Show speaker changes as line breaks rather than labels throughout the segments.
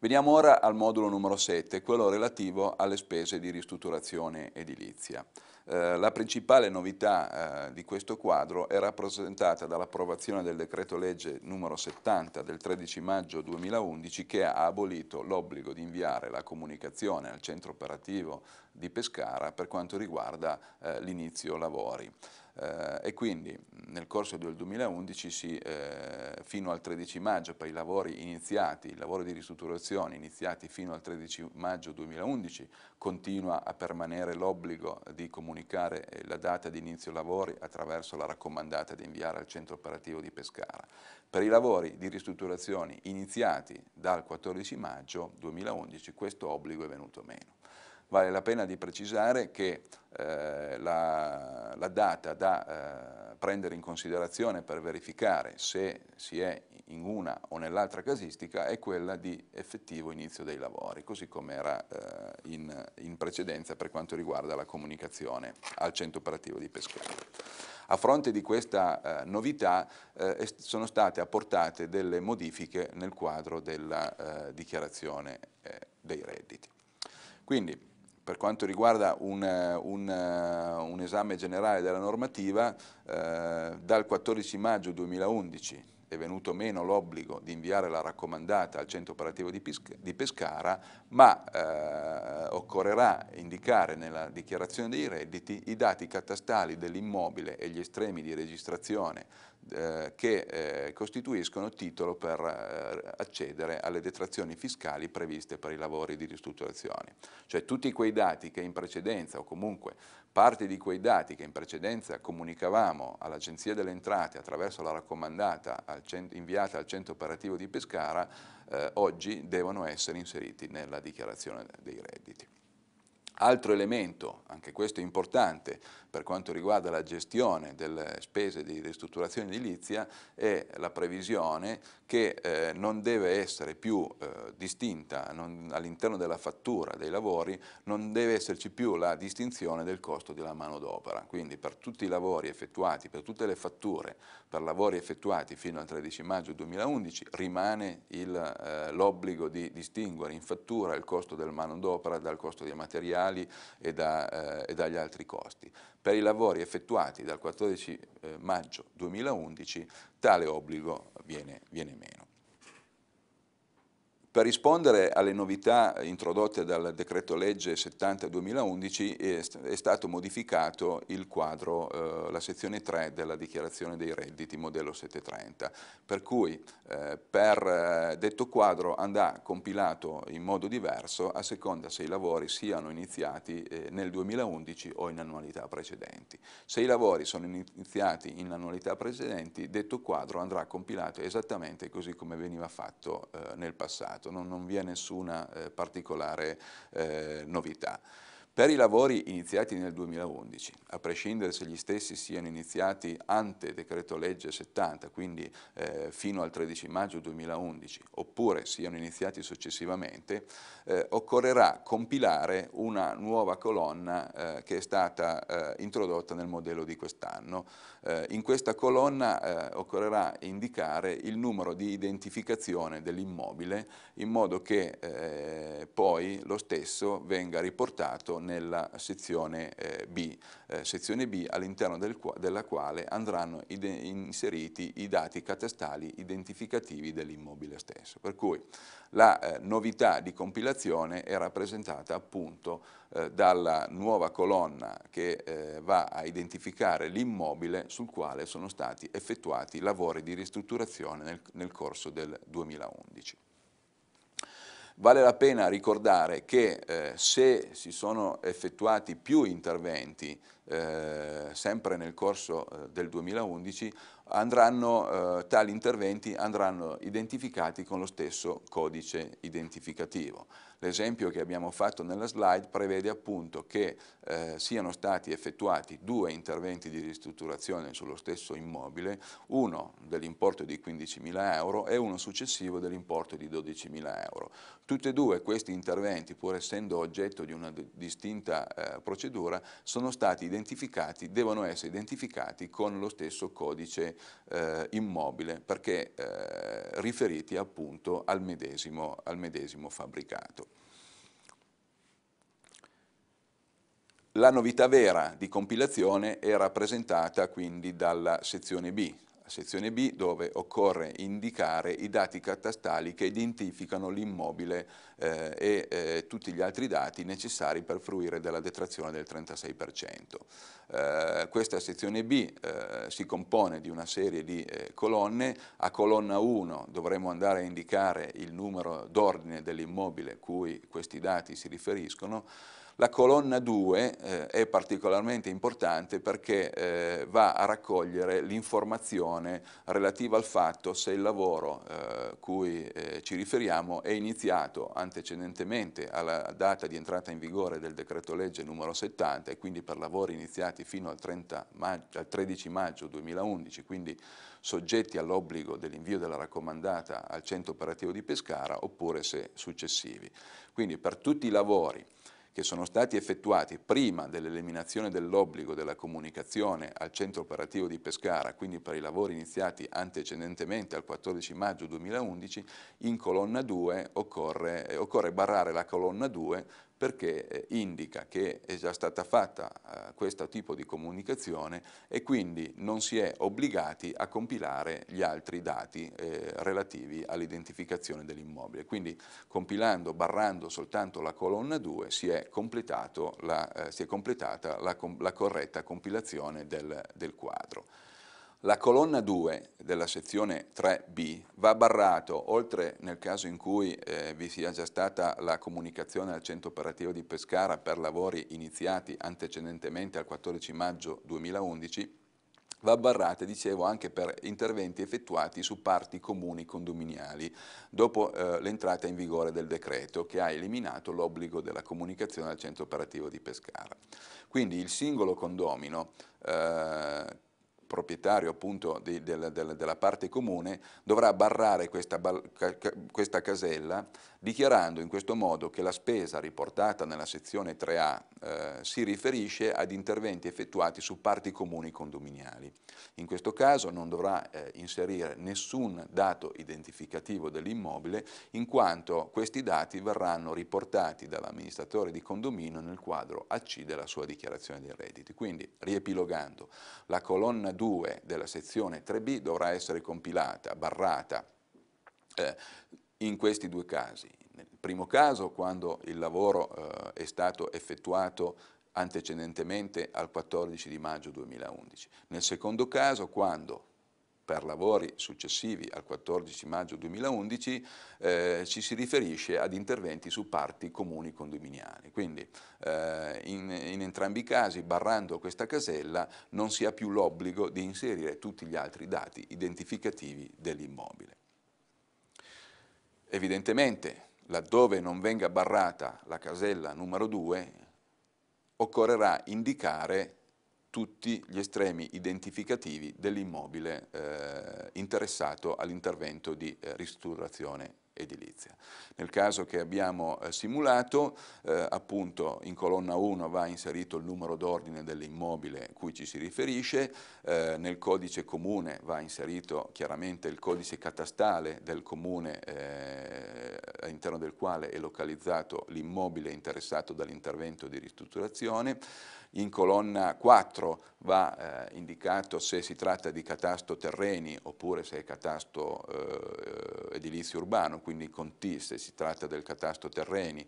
Veniamo ora al modulo numero 7, quello relativo alle spese di ristrutturazione edilizia. Eh, la principale novità eh, di questo quadro è rappresentata dall'approvazione del decreto legge numero 70 del 13 maggio 2011 che ha abolito l'obbligo di inviare la comunicazione al centro operativo di Pescara per quanto riguarda eh, l'inizio lavori. Eh, e quindi nel corso del 2011 si, eh, fino al 13 maggio per i lavori iniziati, i lavori di ristrutturazione iniziati fino al 13 maggio 2011 continua a permanere l'obbligo di comunicare eh, la data di inizio lavori attraverso la raccomandata di inviare al centro operativo di Pescara. Per i lavori di ristrutturazione iniziati dal 14 maggio 2011 questo obbligo è venuto meno. Vale la pena di precisare che eh, la, la, data da eh, prendere in considerazione per verificare se si è in una o nell'altra casistica è quella di effettivo inizio dei lavori, così come era eh, in, in precedenza per quanto riguarda la comunicazione al centro operativo di Pescara. A fronte di questa eh, novità eh, sono state apportate delle modifiche nel quadro della eh, dichiarazione eh, dei redditi. Quindi per quanto riguarda un, un, un esame generale della normativa, eh, dal 14 maggio 2011 è venuto meno l'obbligo di inviare la raccomandata al centro operativo di, Pesca, di Pescara, ma eh, occorrerà indicare nella dichiarazione dei redditi i dati catastali dell'immobile e gli estremi di registrazione eh, che eh, costituiscono titolo per eh, accedere alle detrazioni fiscali previste per i lavori di ristrutturazione. Cioè tutti quei dati che in precedenza o comunque parte di quei dati che in precedenza comunicavamo all'Agenzia delle Entrate attraverso la raccomandata al centro, inviate al centro operativo di Pescara eh, oggi devono essere inseriti nella dichiarazione dei redditi. Altro elemento, anche questo importante, per quanto riguarda la gestione delle spese di ristrutturazione edilizia è la previsione che eh, non deve essere più eh, distinta all'interno della fattura dei lavori, non deve esserci più la distinzione del costo della manodopera. Quindi per tutti i lavori effettuati, per tutte le fatture, per lavori effettuati fino al 13 maggio 2011 rimane eh, l'obbligo eh, di distinguere in fattura il costo del manodopera dal costo dei materiali ambientali e, da, eh, e dagli altri costi. Per i lavori effettuati dal 14 eh, maggio 2011 tale obbligo viene, viene meno. Per rispondere alle novità introdotte dal decreto legge 70-2011 è stato modificato il quadro, eh, la sezione 3 della dichiarazione dei redditi modello 730, per cui eh, per eh, detto quadro andrà compilato in modo diverso a seconda se i lavori siano iniziati eh, nel 2011 o in annualità precedenti. Se i lavori sono iniziati in annualità precedenti, detto quadro andrà compilato esattamente così come veniva fatto eh, nel passato. Senato, non, non vi è nessuna eh, particolare eh, novità. Per i lavori iniziati nel 2011, a prescindere se gli stessi siano iniziati ante decreto legge 70, quindi eh, fino al 13 maggio 2011, oppure siano iniziati successivamente, eh, occorrerà compilare una nuova colonna eh, che è stata eh, introdotta nel modello di quest'anno. Eh, in questa colonna eh, occorrerà indicare il numero di identificazione dell'immobile in modo che poi lo stesso venga riportato nella sezione eh, B, eh, sezione B all'interno del della quale andranno inseriti i dati catastali identificativi dell'immobile stesso. Per cui la eh, novità di compilazione è rappresentata appunto eh, dalla nuova colonna che eh, va a identificare l'immobile sul quale sono stati effettuati lavori di ristrutturazione nel, nel corso del 2011. Vale la pena ricordare che eh, se si sono effettuati più interventi, eh, sempre nel corso eh, del 2011, andranno, eh, tali interventi andranno identificati con lo stesso codice identificativo. L'esempio che abbiamo fatto nella slide prevede appunto che eh, siano stati effettuati due interventi di ristrutturazione sullo stesso immobile, uno dell'importo di 15.000 euro e uno successivo dell'importo di 12.000 euro. Tutti e due questi interventi, pur essendo oggetto di una distinta eh, procedura, sono stati identificati, devono essere identificati con lo stesso codice eh, immobile perché eh, riferiti appunto al medesimo, al medesimo fabbricato. La novità vera di compilazione è rappresentata quindi dalla sezione B, sezione B dove occorre indicare i dati catastali che identificano l'immobile eh, e eh, tutti gli altri dati necessari per fruire della detrazione del 36%. Eh, questa sezione B eh, si compone di una serie di eh, colonne, a colonna 1 dovremo andare a indicare il numero d'ordine dell'immobile cui questi dati si riferiscono, la colonna 2 eh, è particolarmente importante perché eh, va a raccogliere l'informazione relativa al fatto se il lavoro eh, cui eh, ci riferiamo è iniziato antecedentemente alla data di entrata in vigore del decreto legge numero 70 e quindi per lavori iniziati fino al, maggio, al 13 maggio 2011, quindi soggetti all'obbligo dell'invio della raccomandata al centro operativo di Pescara oppure se successivi. Quindi per tutti i lavori che sono stati effettuati prima dell'eliminazione dell'obbligo della comunicazione al centro operativo di Pescara, quindi per i lavori iniziati antecedentemente al 14 maggio 2011, in colonna 2 occorre, eh, occorre barrare la colonna 2 perché eh, indica che è già stata fatta eh, questo tipo di comunicazione e quindi non si è obbligati a compilare gli altri dati eh, relativi all'identificazione dell'immobile. Quindi compilando, barrando soltanto la colonna 2 si è, la, si è completata la, la corretta compilazione del, del quadro. La colonna 2 della sezione 3b va barrato, oltre nel caso in cui eh, vi sia già stata la comunicazione al centro operativo di Pescara per lavori iniziati antecedentemente al 14 maggio 2011, va barrata, dicevo, anche per interventi effettuati su parti comuni condominiali dopo eh, l'entrata in vigore del decreto che ha eliminato l'obbligo della comunicazione al centro operativo di Pescara. Quindi il singolo condomino eh, proprietario appunto di, del, del, della parte comune dovrà barrare questa, questa casella dichiarando in questo modo che la spesa riportata nella sezione 3A eh, si riferisce ad interventi effettuati su parti comuni condominiali. In questo caso non dovrà eh, inserire nessun dato identificativo dell'immobile in quanto questi dati verranno riportati dall'amministratore di condominio nel quadro AC della sua dichiarazione dei redditi. Quindi, riepilogando, la colonna 2 della sezione 3B dovrà essere compilata, barrata, eh, in questi due casi. Nel primo caso, quando il lavoro eh, è stato effettuato antecedentemente al 14 di maggio 2011. Nel secondo caso, quando per lavori successivi al 14 maggio 2011 eh, ci si riferisce ad interventi su parti comuni condominiali. Quindi eh, in, in, entrambi i casi, barrando questa casella, non si ha più l'obbligo di inserire tutti gli altri dati identificativi dell'immobile. Evidentemente, laddove non venga barrata la casella numero 2, occorrerà indicare tutti gli estremi identificativi dell'immobile eh, interessato all'intervento di eh, ristrutturazione edilizia. Nel caso che abbiamo eh, simulato, eh, appunto in colonna 1 va inserito il numero d'ordine dell'immobile cui ci si riferisce, eh, nel codice comune va inserito chiaramente il codice catastale del comune eh, all'interno del quale è localizzato l'immobile interessato dall'intervento di ristrutturazione, in colonna 4 va eh, indicato se si tratta di catasto terreni oppure se è catasto eh, edilizio urbano, quindi con T se si tratta del catasto terreni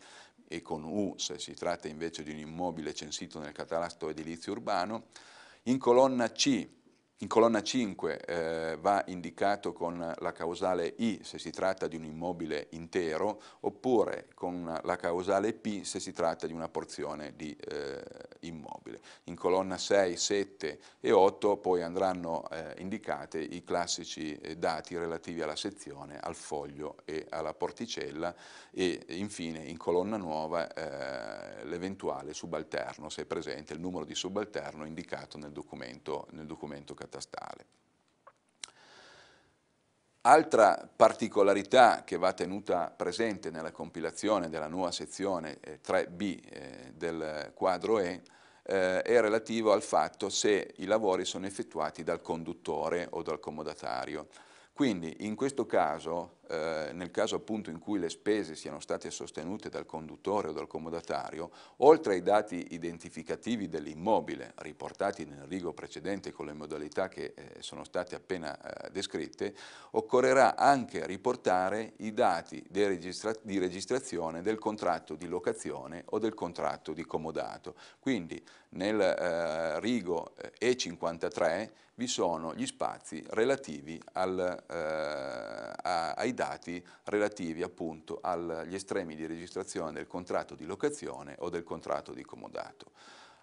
e con U se si tratta invece di un immobile censito nel catasto edilizio urbano, in colonna C in colonna 5 eh, va indicato con la causale I se si tratta di un immobile intero oppure con la causale P se si tratta di una porzione di eh, immobile. In colonna 6, 7 e 8 poi andranno eh, indicate i classici eh, dati relativi alla sezione, al foglio e alla porticella e infine in colonna nuova eh, l'eventuale subalterno se è presente, il numero di subalterno indicato nel documento, nel documento catastale catastale. Altra particolarità che va tenuta presente nella compilazione della nuova sezione 3B eh, eh, del quadro E eh, è relativo al fatto se i lavori sono effettuati dal conduttore o dal comodatario. Quindi in questo caso eh, nel caso appunto in cui le spese siano state sostenute dal conduttore o dal comodatario, oltre ai dati identificativi dell'immobile riportati nel rigo precedente con le modalità che eh, sono state appena eh, descritte, occorrerà anche riportare i dati di, registra di registrazione del contratto di locazione o del contratto di comodato. Quindi nel eh, rigo E53 eh, vi sono gli spazi relativi al, eh, a, ai dati relativi appunto agli estremi di registrazione del contratto di locazione o del contratto di comodato.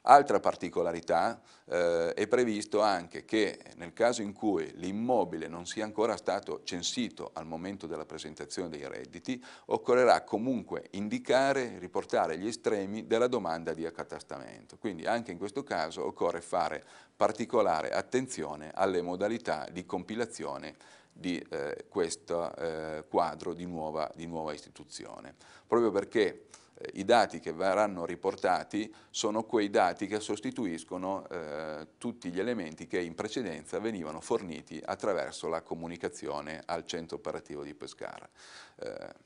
Altra particolarità eh, è previsto anche che nel caso in cui l'immobile non sia ancora stato censito al momento della presentazione dei redditi, occorrerà comunque indicare, e riportare gli estremi della domanda di accatastamento. Quindi anche in questo caso occorre fare particolare attenzione alle modalità di compilazione di eh, questo eh, quadro di nuova, di nuova, istituzione, proprio perché eh, i dati che verranno riportati sono quei dati che sostituiscono eh, tutti gli elementi che in precedenza venivano forniti attraverso la comunicazione al centro operativo di Pescara. Eh,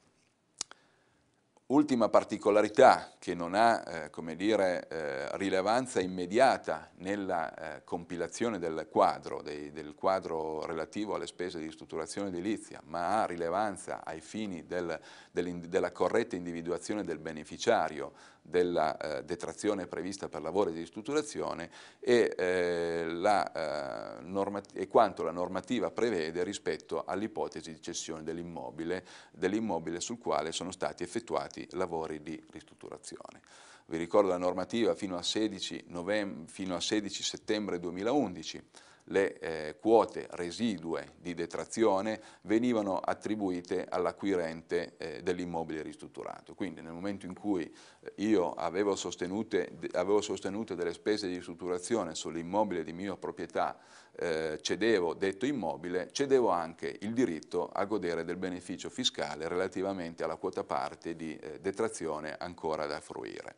Ultima particolarità che non ha eh, dire, eh, rilevanza immediata nella eh, compilazione del quadro, dei, del quadro relativo alle spese di ristrutturazione edilizia, ma ha rilevanza ai fini del, del, della corretta individuazione del beneficiario della eh, detrazione prevista per lavori di ristrutturazione e, eh, la, eh, e quanto la normativa prevede rispetto all'ipotesi di cessione dell'immobile dell sul quale sono stati effettuati questi lavori di ristrutturazione. Vi ricordo la normativa fino a 16, fino a 16 settembre 2011 le eh, quote residue di detrazione venivano attribuite all'acquirente eh, dell'immobile ristrutturato. Quindi nel momento in cui eh, io avevo sostenute, avevo sostenute delle spese di ristrutturazione sull'immobile di mia proprietà eh, cedevo detto immobile, cedevo anche il diritto a godere del beneficio fiscale relativamente alla quota parte di eh, detrazione ancora da fruire.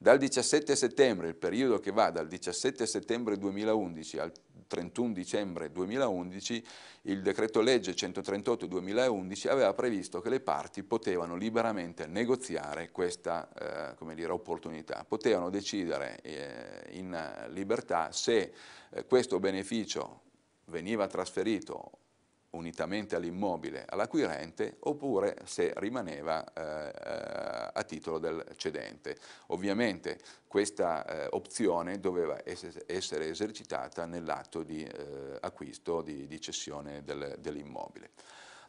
Dal 17 settembre, il periodo che va dal 17 settembre 2011 al 31 dicembre 2011 il decreto legge 138-2011 aveva previsto che le parti potevano liberamente negoziare questa eh, dire, opportunità, potevano decidere eh, in libertà se eh, questo beneficio veniva trasferito unitamente all'immobile all'acquirente oppure se rimaneva eh, eh, a titolo del cedente. Ovviamente questa eh, opzione doveva essere esercitata nell'atto di eh, acquisto, di, di cessione del, dell'immobile.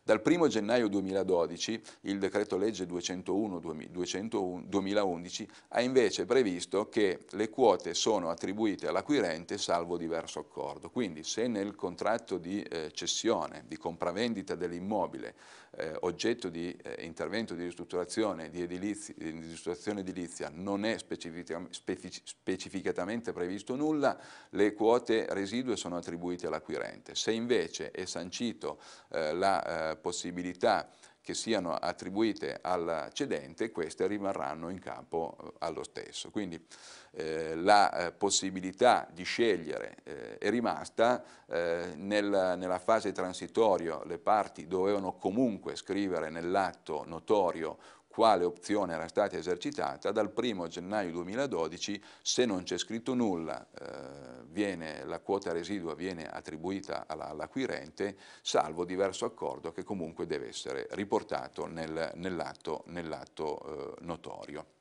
Dal 1 gennaio 2012 il decreto legge 201 2011 ha invece previsto che le quote sono attribuite all'acquirente salvo diverso accordo. Quindi se nel contratto di eh, cessione, di compravendita dell'immobile, eh, oggetto di eh, intervento di ristrutturazione, di, edilizia, di ristrutturazione edilizia non è specifica, specific, specificatamente previsto nulla, le quote residue sono attribuite all'acquirente. Se invece è sancito eh, la eh, possibilità che siano attribuite al cedente, queste rimarranno in capo eh, allo stesso. Quindi eh, la eh, possibilità di scegliere eh, è rimasta, eh, nella, nella, fase transitoria le parti dovevano comunque scrivere nell'atto notorio quale opzione era stata esercitata, dal 1 gennaio 2012 se non c'è scritto nulla eh, viene, la quota residua viene attribuita all'acquirente, all salvo diverso accordo che comunque deve essere riportato nel, nell'atto nell eh, notorio.